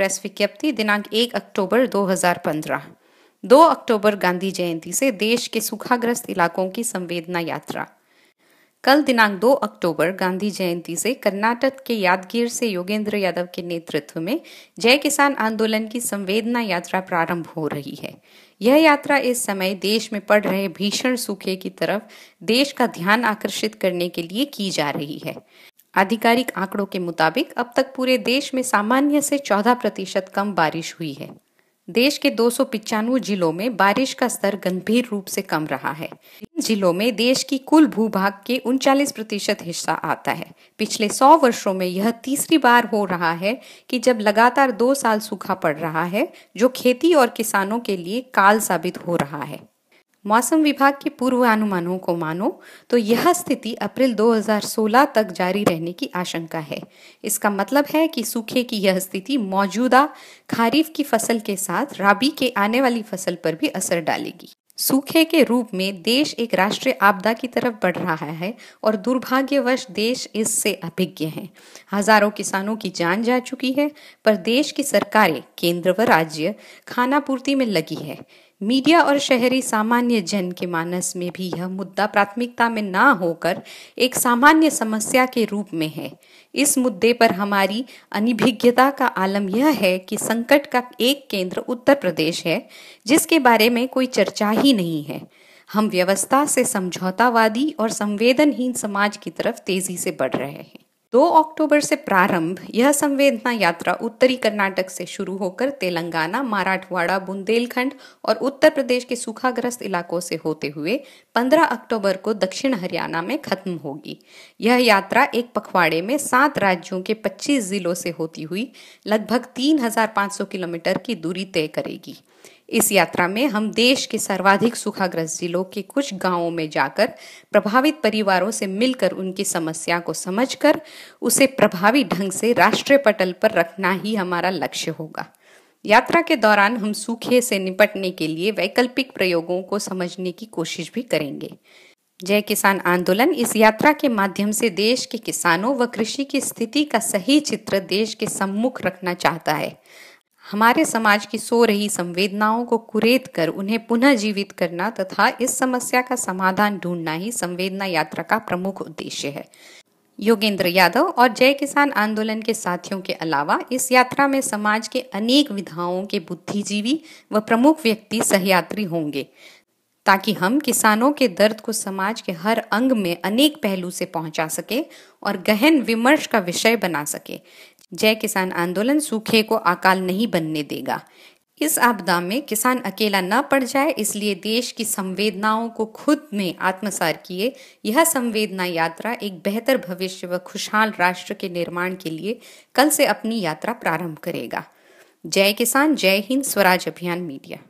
press विज्ञप्ति दिनांक 1 अक्टूबर 2015 2 अक्टूबर गांधी जयंती से देश के सूखाग्रस्त इलाकों की संवेदना यात्रा कल दिनांक 2 अक्टूबर गांधी जयंती से कर्नाटक के यादगीर से योगेंद्र यादव के नेतृत्व में जय किसान आंदोलन की संवेदना यात्रा प्रारंभ हो रही है यह यात्रा इस समय देश में पड़ रहे भीषण सूखे की तरफ देश का ध्यान आकर्षित करने के लिए की जा रही है आधिकारिक आंकड़ों के मुताबिक अब तक पूरे देश में सामान्य से 14 प्रतिशत कम बारिश हुई है देश के दो जिलों में बारिश का स्तर गंभीर रूप से कम रहा है इन जिलों में देश की कुल भूभाग के उनचालीस प्रतिशत हिस्सा आता है पिछले 100 वर्षों में यह तीसरी बार हो रहा है कि जब लगातार दो साल सूखा पड़ रहा है जो खेती और किसानों के लिए काल साबित हो रहा है मौसम विभाग के पूर्वानुमानों को मानो तो यह स्थिति अप्रैल 2016 तक जारी रहने की आशंका है इसका मतलब है कि सूखे की यह स्थिति मौजूदा खरीफ की फसल के साथ राबी के आने वाली फसल पर भी असर डालेगी सूखे के रूप में देश एक राष्ट्रीय आपदा की तरफ बढ़ रहा है और दुर्भाग्यवश देश इससे अभिज्ञ है हजारों किसानों की जान जा चुकी है पर देश की सरकारें केंद्र व राज्य खाना पूर्ति में लगी है मीडिया और शहरी सामान्य जन के मानस में भी यह मुद्दा प्राथमिकता में ना होकर एक सामान्य समस्या के रूप में है इस मुद्दे पर हमारी अनिभिज्ञता का आलम यह है कि संकट का एक केंद्र उत्तर प्रदेश है जिसके बारे में कोई चर्चा ही नहीं है हम व्यवस्था से समझौतावादी और संवेदनहीन समाज की तरफ तेजी से बढ़ रहे हैं दो अक्टूबर से प्रारंभ यह संवेदना यात्रा उत्तरी कर्नाटक से शुरू होकर तेलंगाना मराठवाड़ा बुंदेलखंड और उत्तर प्रदेश के सूखाग्रस्त इलाकों से होते हुए 15 अक्टूबर को दक्षिण हरियाणा में खत्म होगी यह यात्रा एक पखवाड़े में सात राज्यों के 25 जिलों से होती हुई लगभग 3,500 किलोमीटर की दूरी तय करेगी इस यात्रा में हम देश के सर्वाधिक सूखाग्रस्त जिलों के कुछ गांवों में जाकर प्रभावित परिवारों से मिलकर उनकी समस्या को समझकर उसे प्रभावी ढंग से राष्ट्रीय पटल पर रखना ही हमारा लक्ष्य होगा यात्रा के दौरान हम सूखे से निपटने के लिए वैकल्पिक प्रयोगों को समझने की कोशिश भी करेंगे जय किसान आंदोलन इस यात्रा के माध्यम से देश के किसानों व कृषि की स्थिति का सही चित्र देश के सम्मुख रखना चाहता है हमारे समाज की सो रही संवेदनाओं को कुरेद कर उन्हें पुनः जीवित करना तथा इस समस्या का समाधान ढूंढना ही संवेदना यात्रा का प्रमुख उद्देश्य है योगेंद्र यादव और जय किसान आंदोलन के साथियों के अलावा इस यात्रा में समाज के अनेक विधाओं के बुद्धिजीवी व प्रमुख व्यक्ति सहयात्री होंगे ताकि हम किसानों के दर्द को समाज के हर अंग में अनेक पहलू से पहुंचा सके और गहन विमर्श का विषय बना सके जय किसान आंदोलन सूखे को अकाल नहीं बनने देगा इस आपदा में किसान अकेला न पड़ जाए इसलिए देश की संवेदनाओं को खुद में आत्मसार किए यह संवेदना यात्रा एक बेहतर भविष्य व खुशहाल राष्ट्र के निर्माण के लिए कल से अपनी यात्रा प्रारंभ करेगा जय किसान जय हिंद स्वराज अभियान मीडिया